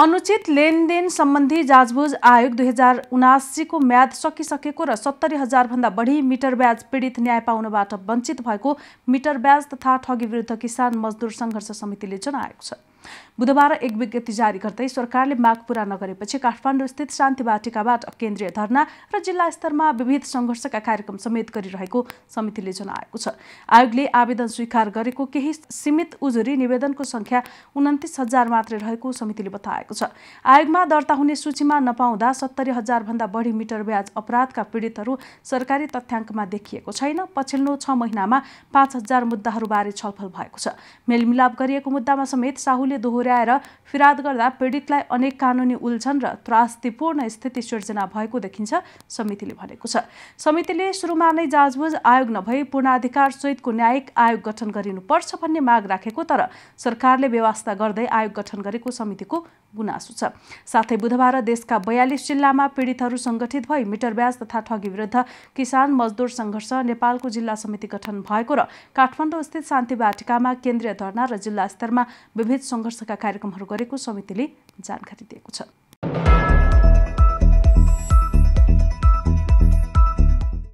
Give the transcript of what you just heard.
अनुचित लेनदेन सम्बन्धी जाँचबुझ आयोग दुई हजार उनासीको म्याद सकिसकेको र सत्तरी हजारभन्दा बढी मिटर ब्याज पीडित न्याय पाउनबाट वञ्चित भएको मिटर ब्याज तथा ठगी विरुद्ध किसान मजदुर सङ्घर्ष समितिले जनाएको छ बुधबार एक विज्ञप्ति जारी गर्दै सरकारले माग पूरा नगरेपछि काठमाडौँस्थित शान्ति वाटिकाबाट केन्द्रीय धरना र जिल्ला स्तरमा विविध सङ्घर्षका कार्यक्रम समेत गरिरहेको समितिले जनाएको छ आयोगले आवेदन स्वीकार गरेको केही सीमित उजुरी निवेदनको सङ्ख्या उन्तिस हजार मात्रै रहेको समितिले बताए छ आयोगमा दर्ता हुने सूचीमा नपाउँदा सत्तरी हजारभन्दा बढी मिटर ब्याज अपराधका पीडितहरू सरकारी तथ्याङ्कमा देखिएको छैन पछिल्लो छ महिनामा पाँच हजार मुद्दाहरूबारे छलफल भएको छ मेलमिलाप गरिएको मुद्दामा समेत साहुले दोहोऱ्याएर फिराद गर्दा पीडितलाई अनेक कानुनी उल्झन र त्रास्तिपूर्ण स्थिति सिर्जना भएको देखिन्छ समितिले भनेको छ समितिले सुरुमा नै जाँचबुझ आयोग नभई पूर्णाधिकार सहितको न्यायिक आयोग गठन गरिनुपर्छ भन्ने माग राखेको तर सरकारले व्यवस्था गर्दै आयोग गठन गरेको समितिको गुनासो छ साथै बुधबार देशका बयालिस जिल्लामा पीडितहरू सङ्गठित भई मिटर ब्याज तथा ठगी विरुद्ध किसान मजदुर सङ्घर्ष नेपालको जिल्ला समिति गठन भएको र काठमाडौँ स्थित शान्ति वाटिकामा केन्द्रीय धरना र जिल्ला स्तरमा विविध सङ्घर्षका कार्यक्रमहरू गरेको समितिले जानकारी दिएको छ